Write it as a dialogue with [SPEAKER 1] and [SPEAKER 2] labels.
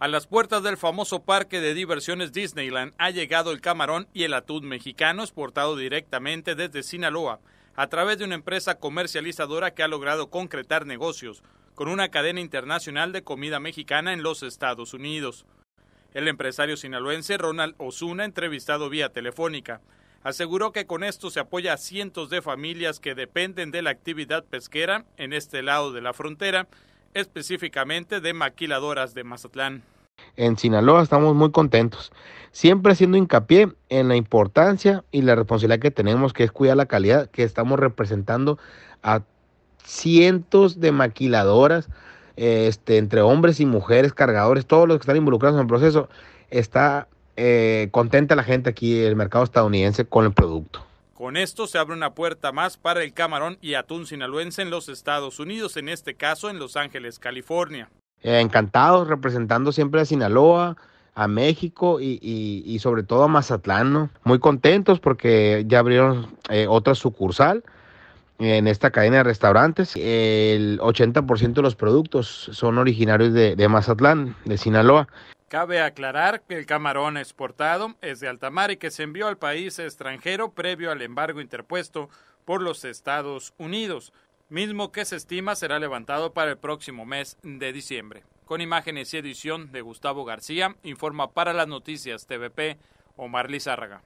[SPEAKER 1] A las puertas del famoso parque de diversiones Disneyland ha llegado el camarón y el atún mexicano exportado directamente desde Sinaloa a través de una empresa comercializadora que ha logrado concretar negocios con una cadena internacional de comida mexicana en los Estados Unidos. El empresario sinaloense Ronald Osuna, entrevistado vía telefónica, aseguró que con esto se apoya a cientos de familias que dependen de la actividad pesquera en este lado de la frontera específicamente de maquiladoras de Mazatlán.
[SPEAKER 2] En Sinaloa estamos muy contentos, siempre haciendo hincapié en la importancia y la responsabilidad que tenemos, que es cuidar la calidad, que estamos representando a cientos de maquiladoras, eh, este, entre hombres y mujeres, cargadores, todos los que están involucrados en el proceso, está eh, contenta la gente aquí, el mercado estadounidense, con el producto.
[SPEAKER 1] Con esto se abre una puerta más para el camarón y atún sinaloense en los Estados Unidos, en este caso en Los Ángeles, California.
[SPEAKER 2] Eh, encantados, representando siempre a Sinaloa, a México y, sobre todo a Mazatlán, Muy contentos porque ya abrieron eh, otra sucursal en esta cadena de restaurantes. El 80% de los productos son originarios de Mazatlán, de Sinaloa.
[SPEAKER 1] Cabe aclarar que el camarón exportado es de alta mar y que se envió al país extranjero previo al embargo interpuesto por los Estados Unidos, mismo que se estima será levantado para el próximo mes de diciembre. Con imágenes y edición de Gustavo García, informa para las noticias TVP Omar Lizárraga.